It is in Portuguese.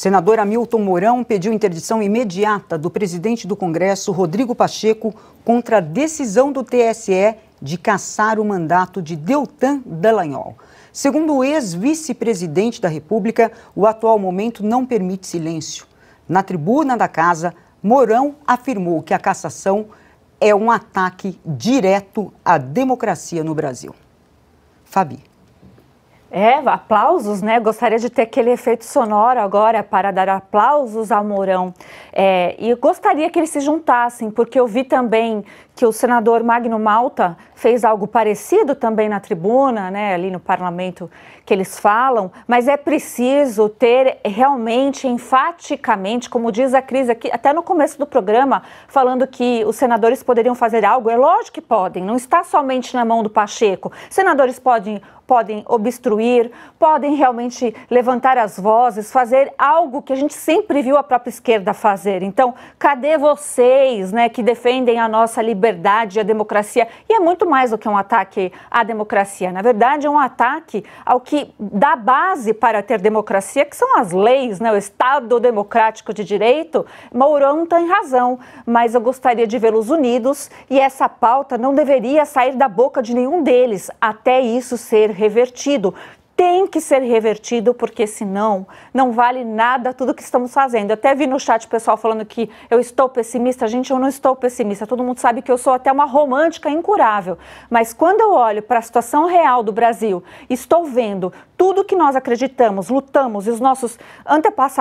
Senador Hamilton Mourão pediu interdição imediata do presidente do Congresso, Rodrigo Pacheco, contra a decisão do TSE de cassar o mandato de Deltan Dallagnol. Segundo o ex-vice-presidente da República, o atual momento não permite silêncio. Na tribuna da casa, Mourão afirmou que a cassação é um ataque direto à democracia no Brasil. Fabi. É, aplausos, né? Gostaria de ter aquele efeito sonoro agora para dar aplausos ao Mourão. É, e gostaria que eles se juntassem, porque eu vi também que o senador Magno Malta fez algo parecido também na tribuna, né, ali no parlamento que eles falam, mas é preciso ter realmente, enfaticamente, como diz a Cris aqui, até no começo do programa, falando que os senadores poderiam fazer algo, é lógico que podem, não está somente na mão do Pacheco. Senadores podem, podem obstruir podem realmente levantar as vozes, fazer algo que a gente sempre viu a própria esquerda fazer. Então, cadê vocês, né, que defendem a nossa liberdade e a democracia? E é muito mais do que um ataque à democracia. Na verdade, é um ataque ao que dá base para ter democracia, que são as leis, né, o Estado democrático de direito. Mourão tem razão, mas eu gostaria de vê-los unidos e essa pauta não deveria sair da boca de nenhum deles até isso ser revertido tem que ser revertido, porque senão não vale nada tudo que estamos fazendo. Até vi no chat o pessoal falando que eu estou pessimista. Gente, eu não estou pessimista. Todo mundo sabe que eu sou até uma romântica incurável. Mas quando eu olho para a situação real do Brasil, estou vendo tudo que nós acreditamos, lutamos e os nossos antepassados